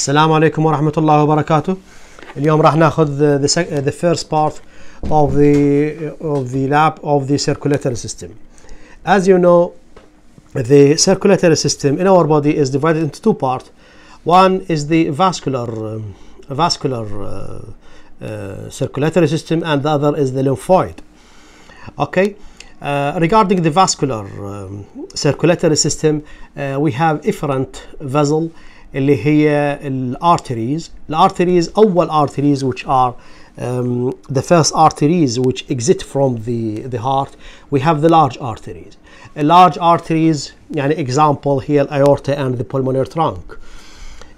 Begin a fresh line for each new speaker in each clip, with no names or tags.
السلام عليكم ورحمة الله وبركاته اليوم راح ناخذ the, the first part of the of the lab of the circulatory system as you know the circulatory system in our body is divided into two parts one is the vascular uh, vascular uh, uh, circulatory system and the other is the lymphoid okay uh, regarding the vascular um, circulatory system uh, we have efferent vessel اللي هي الارتريز الارتريز اول ارتريز which are um, the first arteries which exit from the the heart we have the large arteries large arteries يعني example here aorta and the pulmonary trunk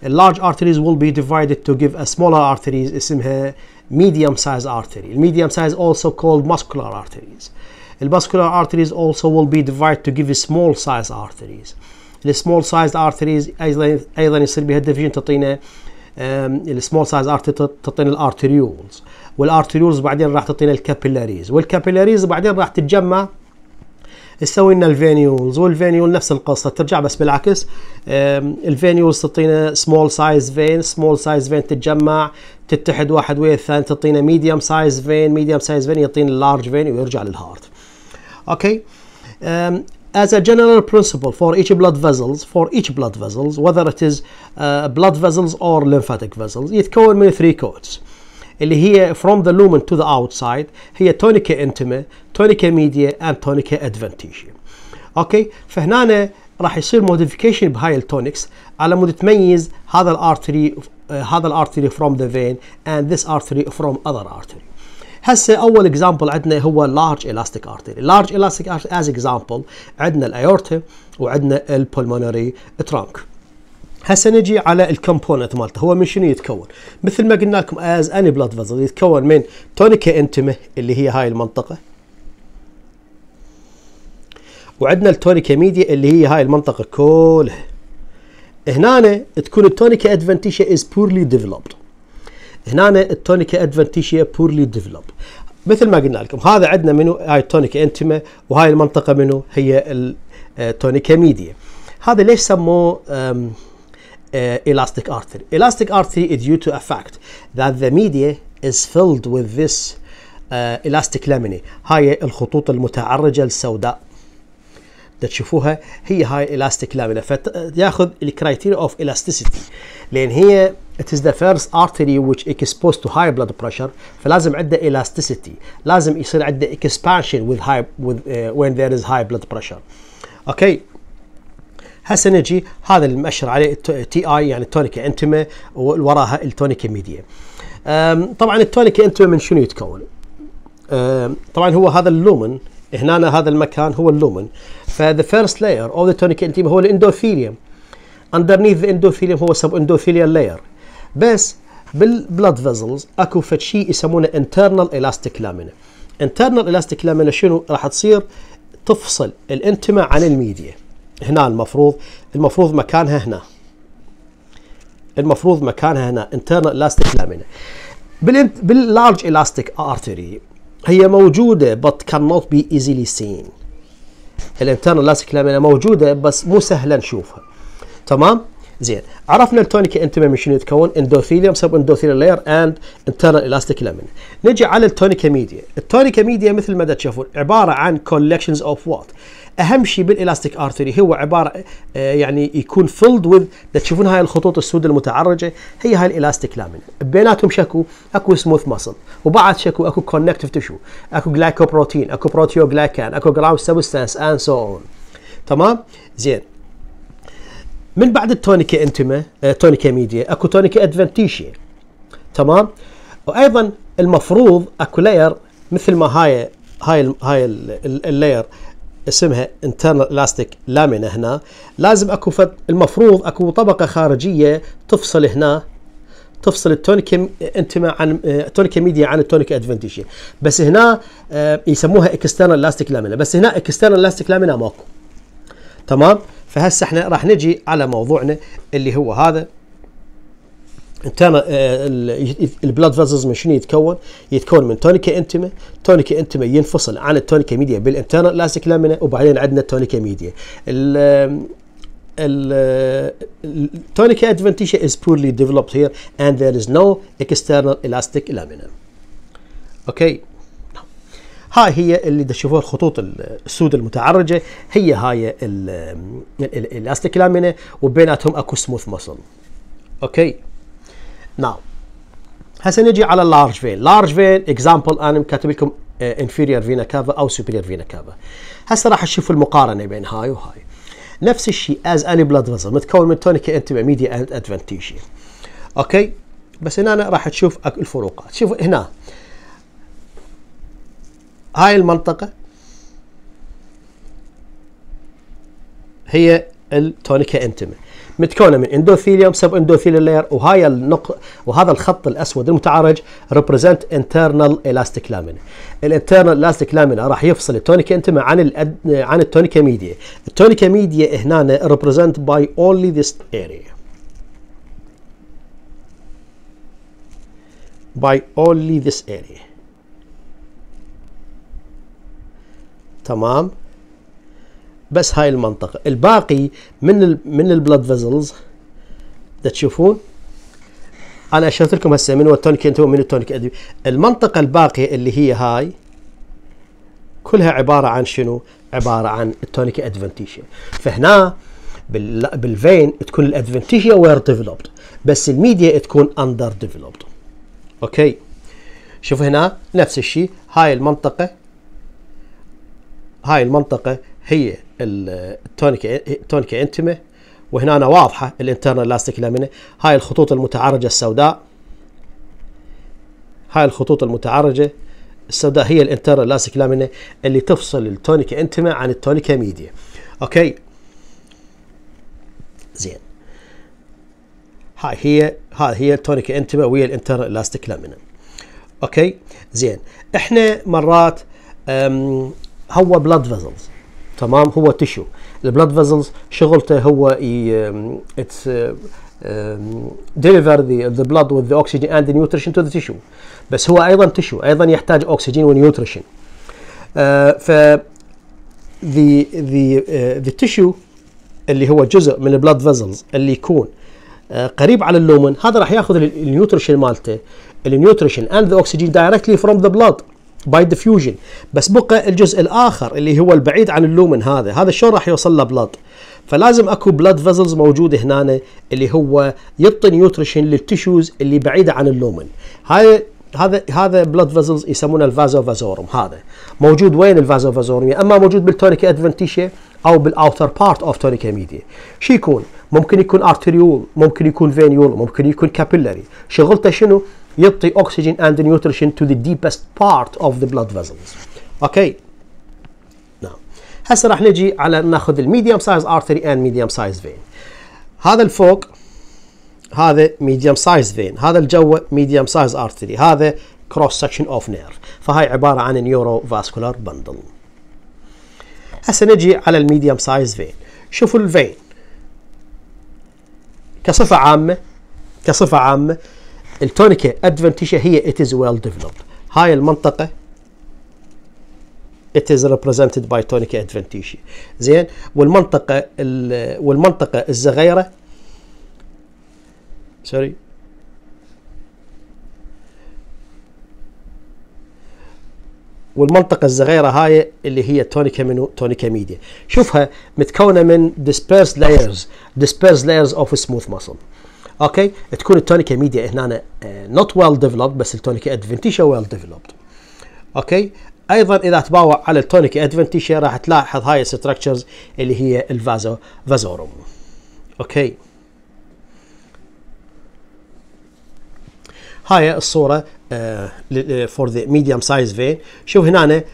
large arteries will be divided to give a smaller arteries اسمها medium size artery medium size also called muscular arteries muscular arteries also will be divided to give a small size arteries السمول سايز ارتريز ايضا ايضا يصير بها ديفيجن تعطينا السمول سايز ارتري تعطينا الارتريولز والارتريولز بعدين راح تعطينا الكابيلاريز والكابيلاريز بعدين راح تتجمع تسوي لنا الفينيولز والفينيول نفس القصه ترجع بس بالعكس الفينيولز تعطينا سمول سايز فين سمول سايز فين تتجمع تتحد واحد ويا الثاني تعطينا ميديوم سايز فين ميديوم سايز فين يعطينا اللارج فين ويرجع للهارت اوكي as a general principle for each blood vessels for each blood vessels whether it is uh, blood vessels or lymphatic vessels يتكون من three coats اللي هي from the lumen to the outside هي tonica intima tonica media and tonica adventitia اوكي فهنا راح يصير modification بهاي التونكس على مود تميز هذا الارتري هذا الارتري from the vein and this artery from other artery هسه اول اكزامبل عندنا هو لارج الاستيك ارتري لارج الاستيك ارتري از اكزامبل عندنا الايورتا وعندنا البولمونري ترانك هسه نجي على الكومبوننت مالته هو من شنو يتكون مثل ما قلنا لكم از اني بلاد فازل يتكون من تونيكا انتما اللي هي هاي المنطقه وعندنا التونيكا ميديا اللي هي هاي المنطقه كلها هنا تكون التونيكا ادفنتيشا از بورلي ديفلوبد هنا التونيكا ادفنتيشيا بورلي ديفلوب مثل ما قلنا لكم هذا عندنا منو هاي التونيكا انتما وهاي المنطقه منو هي التونيكا آه، ميديا هذا ليش سموه آه، elastic artery elastic artery is due to a fact that the media is filled with this uh, elastic laminae هاي الخطوط المتعرجه السوداء تشوفوها هي هاي elastic lamina فتاخذ الكرايتيريا اوف elasticity لان هي It is the first artery which exposed to high blood pressure فلازم عنده elasticity لازم يصير عنده expansion with high with uh, when there is high blood pressure. Okay. هسه نجي هذا المؤشر عليه تي اي يعني التونيكا انتما وراها التونيكا ميديا. طبعا التونيكا انتما من شنو يتكون؟ طبعا هو هذا اللومن هنا هذا المكان هو اللومن ف the first layer of the tonic intima هو الاندوثيليوم. underneath the endothelium هو sub endothelial layer بس بالبلاد فيزلز اكو فد شيء يسمونه انترنال الاستيك لامينا انترنال الاستيك لامينا شنو راح تصير تفصل الانتماء عن الميديا هنا المفروض المفروض مكانها هنا المفروض مكانها هنا انترنال الاستيك لامينا باللارج الاستيك ارتري هي موجوده but cannot be easily seen الانترنال الاستيك لامينا موجوده بس مو سهله نشوفها تمام زين عرفنا التونيك انتما شنو يتكون اندوثيليوم سب اندوثيليوم لاير اند انترنال الاستيك لامين نجي على التونيكا ميديا التونيكا ميديا مثل ما تشوفون عباره عن كولكشنز اوف وات اهم شيء بالالاستيك ارتري هو عباره آه، يعني يكون فيلد وذ تشوفون هاي الخطوط السود المتعرجه هي هاي الالاستيك لامين بيناتهم شكو اكو سموث ماسل وبعد شكو اكو كونكتيف تشو اكو جلايكوبروتين اكو بروتيوغلايكان اكو جراوند سبستانس اند سو اون تمام زين من بعد التونيكا انتما آه، تونيكا ميديا اكو تونيكا ادفنتيشيا تمام وايضا المفروض اكو لاير مثل ما هاي هاي هاي اللاير اسمها انترنال الاستيك لامينا هنا لازم اكو فد المفروض اكو طبقه خارجيه تفصل هنا تفصل التونيك انتما عن التونيك آه، ميديا عن التونيك ادفنتيشيا بس هنا آه، يسموها اكسترنال لاستيك لامينا بس هنا اكسترنال لاستيك لامينا ماكو تمام فهسه احنا راح نجي على موضوعنا اللي هو هذا البلاد فازلز من شنو يتكون؟ يتكون من تونيكا انتما، تونيكا انتما ينفصل عن التونيكا ميديا بالانترنال لاسك لامينا وبعدين عندنا التونيكا ميديا. التونيكا ادفنتيشا از بورلي ديفلوبت هير اند ذير از نو اكسترنال الاستيك لامينا. اوكي Okay. هاي هي اللي تشوفوها الخطوط السود المتعرجه هي هاي الاستيك لامينه وبيناتهم اكو سموث مسل اوكي ناو هسه نجي على اللارج فين لارج فين اكزامبل انا كاتب لكم انفيرير فينا كافا او سوبيريور فينا كافا هسه راح تشوفوا المقارنه بين هاي وهاي نفس الشيء از اني بلاد فيزل متكون من تونيكا انتبا ميديا اند ادفانتيشيا اوكي بس هنا راح تشوف الفروقات شوف هنا هاي المنطقة هي التونيكا انتما متكونه من اندوثيليوم سب اندوثيليوم لاير وهاي النق... وهذا الخط الاسود المتعرج ريبريزنت انترنال الاستيك لامينا الانترنال الاستيك لامينا راح يفصل التونيكا انتما عن الأد... عن التونيكا ميديا التونيكا ميديا هنا ريبريزنت باي اونلي ذيس اريا by only this area تمام بس هاي المنطقه الباقي من الـ من البلد فيزلز تشوفون انا اشرت لكم هسه من التونيك انتم من التونيك ادي المنطقه الباقيه اللي هي هاي كلها عباره عن شنو عباره عن التونيك ادفنتيشيا فهنا بالفين تكون الادفنتيشيا وير ديفلوبد بس الميديا تكون اندر ديفلوبد اوكي شوف هنا نفس الشيء هاي المنطقه هاي المنطقه هي التونيكا التونيكا انتما وهنا أنا واضحه الانترنال لاستيك لامينا هاي الخطوط المتعرجه السوداء هاي الخطوط المتعرجه السوداء هي الانترنال لاستيك لامينا اللي تفصل التونيكا انتما عن التونيكا ميديا اوكي زين هاي هي هاي هي التونيكا انتما ويا الانترنال لاستيك لامينا اوكي زين احنا مرات هو بلاد فيزلز تمام هو تشو البلاد فيزلز شغلته هو اتس ديليفر ذا بلاد وذ ذا اوكسجين اند ذا نيوتريشن تو ذا تشو بس هو ايضا تشو ايضا يحتاج اوكسجين ونيوتريشن uh, ف ذا ذا ذا the tissue اللي هو جزء من البلاد فيزلز اللي يكون uh, قريب على اللومن هذا راح ياخذ النيوتريشن مالته النيوتريشن اند ذا اوكسجين دايركتلي فروم ذا بلاد باي ديفيوجن بس بقى الجزء الاخر اللي هو البعيد عن اللومن هذا هذا شلون راح يوصل له بلاد فلازم اكو بلاد فيزلز موجوده هنا اللي هو يعطي نيوتريشن للتشوز اللي بعيده عن اللومن هاي هذا هذا بلاد فيزلز يسمونه الفازو فازورم هذا موجود وين الفازو فازورم يا اما موجود بالتونيك ادفنتيشيا او بالاوتر بارت اوف تونيك ميديا شو يكون ممكن يكون ارتريول ممكن يكون فينيول ممكن يكون كابيلاري شغلته شنو يعطي oxygen and nutrition to the deepest part of the blood vessels. Okay. Now. هسه راح نجي على ناخذ الميديوم سايز artery and medium size vein. هذا الفوق هذا medium size vein، هذا الجوه medium size artery، هذا cross section of nerve، فهاي عباره عن neurovascular bundle. هسه نجي على الميديوم سايز فين شوفوا الفين كصفة عامة كصفة عامة التونيكا ادفنتيشا هي it is well developed هاي المنطقة it is represented by تونيكا ادفنتيشا زين والمنطقة والمنطقة الزغيرة سوري والمنطقة الصغيرة هاي اللي هي تونيكا منو تونيكا ميديا شوفها متكونة من dispersed layers dispersed layers of smooth muscle اوكي تكون التونيكا ميديا هنا نوت ويل ديفلوبد بس التونيكا ادفنتيشا ويل ديفلوبد اوكي ايضا اذا تباوع على التونيكا ادفنتيشا راح تلاحظ هاي الستركتشرز اللي هي الفازو فازورم اوكي هاي الصوره فور ذا ميديوم سايز فين شوف هنا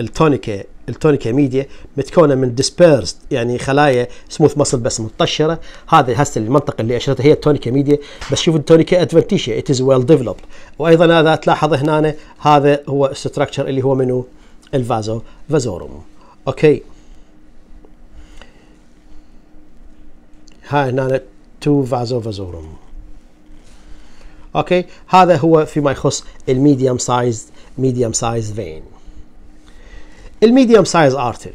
التونيكا um, التونيكا متكونه من ديسبيرست يعني خلايا سموث مصل بس منتشره هذه هسه المنطقه اللي اشرتها هي التونيكا ميديا بس شوفوا التونيكا ادفنتيشيا ات از ويل ديفلوبد وايضا هذا تلاحظ هنا هذا هو الستركتشر اللي هو منو الفازو فازوروم اوكي ها هنا تو فازو فازوروم اوكي هذا هو فيما يخص الميديوم سايز ميديوم سايز فين الميديوم سايز ارتري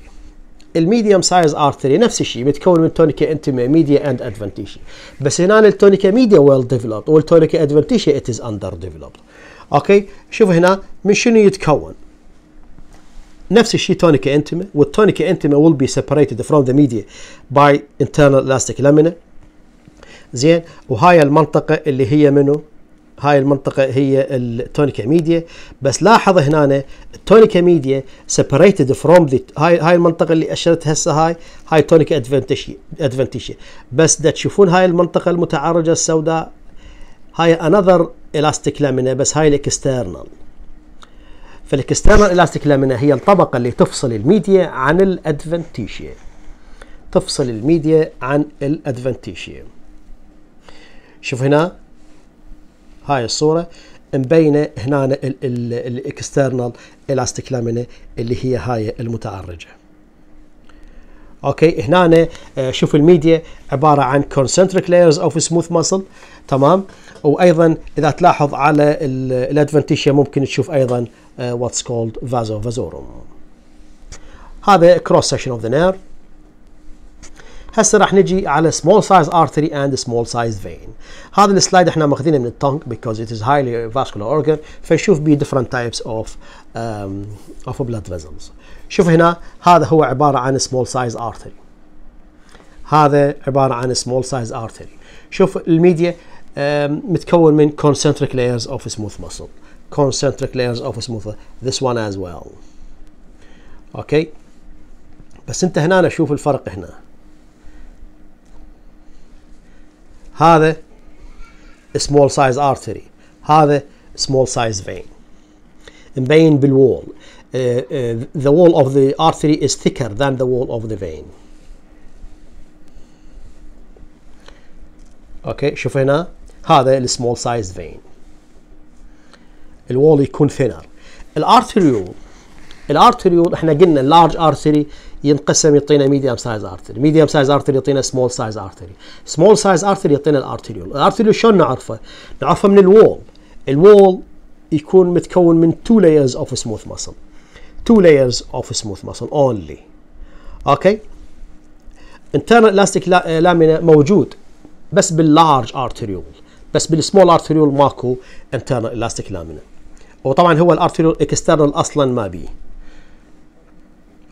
الميديوم سايز ارتري نفس الشيء متكون من تونيكا انتيما ميديا اند ادفنتيشي بس هنا التونيكا ميديا ويل ديفلوبد والتونيكا ادفنتيشي ات از اندر ديفلوبد اوكي شوف هنا من شنو يتكون نفس الشيء تونيكا انتيما والتونيكا انتيما ويل بي سيبريتد فروم ذا ميديا باي internal elastic lamina زين وهاي المنطقه اللي هي منه هاي المنطقه هي التونيكا ميديا بس لاحظ هنا التونيكا ميديا سيبريتد فروم هاي هاي المنطقه اللي اشرت هسه هاي هاي تونيكا ادفنتشي بس دا تشوفون هاي المنطقه المتعرجه السوداء هاي انذر الاستيك لامينا بس هاي الاكسترنال فالاكسترنال الاستيك لامينا هي الطبقه اللي تفصل الميديا عن الادفنتشي تفصل الميديا عن الادفنتشي شوف هنا هاي الصوره مبينه هنا الاكسترنال الاستيك لامينا اللي هي هاي المتعرجه اوكي هنا آه، شوف الميديا عباره عن كونسنتريك لايرز اوف سموث ماسل تمام وايضا اذا تلاحظ على الادفنتيشيا ممكن تشوف ايضا واتس كولد فازو فازورم هذا كروس سكشن اوف ذا نيرف هسه راح نجي على small size artery and small size vein هذا السلايد احنا ماخذينه من التونك because it is highly vascular organ فنشوف بيه different types of um, of blood vessels شوف هنا هذا هو عبارة عن small size artery هذا عبارة عن small size artery شوف الميديا متكون من concentric layers of smooth muscle concentric layers of smooth this one as well اوكي okay. بس انت هنا شوف الفرق هنا هذا small size artery هذا small size vein مبين بالوول uh, uh, the wall of the artery is thicker than the wall of the vein اوكي شوف هنا هذا ال small size vein الوول يكون thinner الارتريول الارتريول احنا قلنا large artery ينقسم يعطينا ميديم سايز ارتري ميديم سايز ارتري يعطينا سمول سايز ارتري سمول سايز ارتري يعطينا الارتريول الارتريول شلون نعرفه نعرفه من الوول الوول يكون متكون من تو لايرز اوف سموث ماسل تو لايرز اوف سموث ماسل اونلي اوكي internal elastic لامينا eh, موجود بس باللارج ارتريول بس بالسمول ارتريول ماكو internal elastic لامينا وطبعا هو الارتريول اكسترنال اصلا ما بيه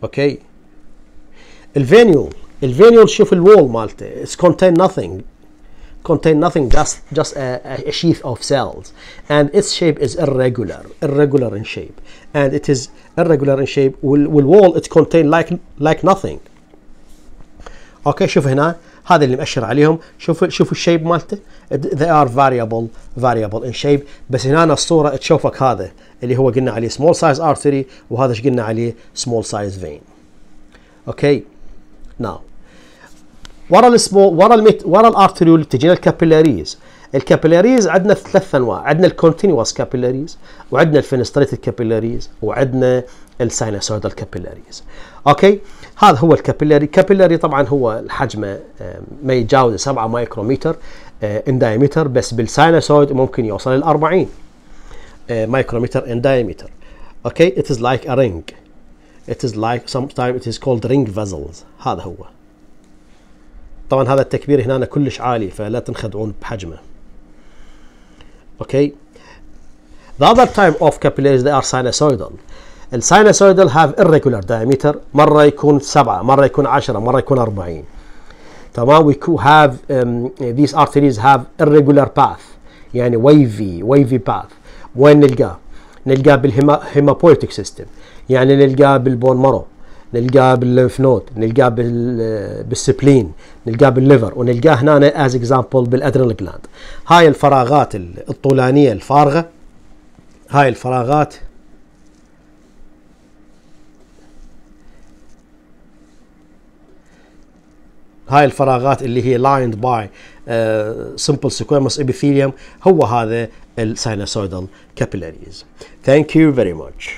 اوكي الفينيول الفينيول شوف الوول مالته it's contain nothing contain nothing just just a, a sheath of cells and its shape is irregular irregular in shape and it is irregular in shape will wall? it contain like like nothing اوكي شوف هنا هذا اللي مأشر عليهم شوفوا شوفوا الشيب مالته they are variable variable in shape بس هنا الصوره تشوفك هذا اللي هو قلنا عليه small size artery وهذا ايش قلنا عليه small size vein okay. ناو نعم. ورا السمو ورا الميت ورا الارتريول تجينا الكابيلاريز الكابيلاريز عندنا ثلاث انواع عندنا الكونتينوس كابيلاريز وعندنا الفينستريتد كابيلاريز وعندنا الساينوسودال كابيلاريز اوكي هذا هو الكابيلاري كابيلاري طبعا هو حجمه آه، ما يتجاوز 7 مايكرومتر ان آه، دايمتر بس بالساينوسويد ممكن يوصل ل 40 آه، مايكرومتر ان دايمتر اوكي ات از لايك ا رينج it is like sometimes it is called ring vessels هذا هو طبعا هذا التكبير هنا كلش عالي فلا تنخدعون بحجمه okay the other type of capillaries they are sinusoidal sinusoidal have irregular diameter مرة يكون سبعة مرة يكون عشرة مرة يكون أربعين تمام we could have um, these arteries have irregular path يعني wavy wavy path وين نلقاه؟ نلقاه بالهيمابويتك system يعني نلقاه بالبون مرو نلقاه باللنف نود نلقاه بالسبلين نلقاه بالليفر ونلقاه هنا از اكزامبل بالادرينال جلاند هاي الفراغات الطولانيه الفارغه هاي الفراغات هاي الفراغات اللي هي لايند باي سمبل سكويموس ابيثيليوم هو هذا السينوسويدال كابيلاريز ثانك يو فيري ماتش